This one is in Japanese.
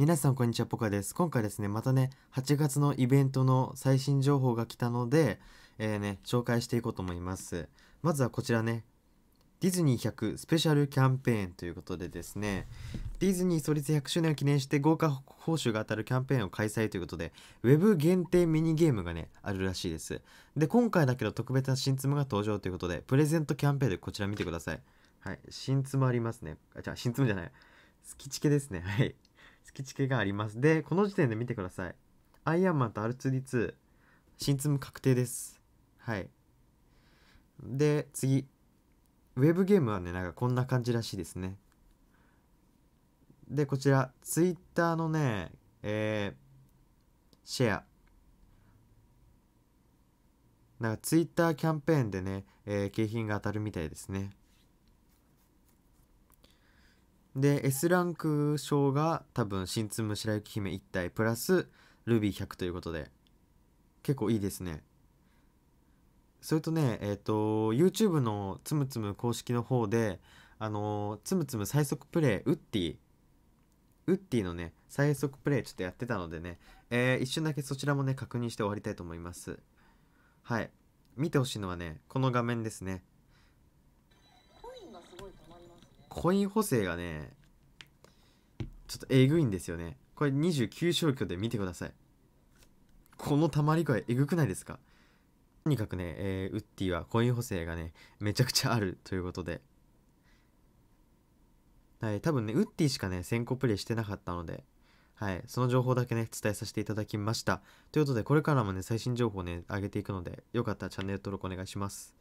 皆さんこんにちは、ポカです。今回ですね、またね、8月のイベントの最新情報が来たので、えー、ね、紹介していこうと思います。まずはこちらね、ディズニー100スペシャルキャンペーンということでですね、ディズニー創立100周年を記念して豪華報酬が当たるキャンペーンを開催ということで、web 限定ミニゲームがね、あるらしいです。で、今回だけど特別な新ツムが登場ということで、プレゼントキャンペーンでこちら見てください。はい、新ツムありますね。あ、じゃあ新ツムじゃない。スキチケですね。はい。月チがあります。で、この時点で見てください。アイアンマンと R2D2、新積む確定です。はい。で、次。ウェブゲームはね、なんかこんな感じらしいですね。で、こちら、ツイッターのね、えー、シェア。なんかツイッターキャンペーンでね、えー、景品が当たるみたいですね。で S ランク賞が多分新津む白雪姫1体プラスルビー100ということで結構いいですねそれとねえっ、ー、と YouTube のつむつむ公式の方であのつむつむ最速プレイウッディウッディのね最速プレイちょっとやってたのでね、えー、一瞬だけそちらもね確認して終わりたいと思いますはい見てほしいのはねこの画面ですねコイン補正がね、ちょっとえぐいんですよね。これ29勝挙で見てください。このたまり具合えぐくないですかとにかくね、えー、ウッディはコイン補正がね、めちゃくちゃあるということで。はい、多分ね、ウッディしかね、先行プレイしてなかったので、はい、その情報だけね、伝えさせていただきました。ということで、これからもね、最新情報ね、上げていくので、よかったらチャンネル登録お願いします。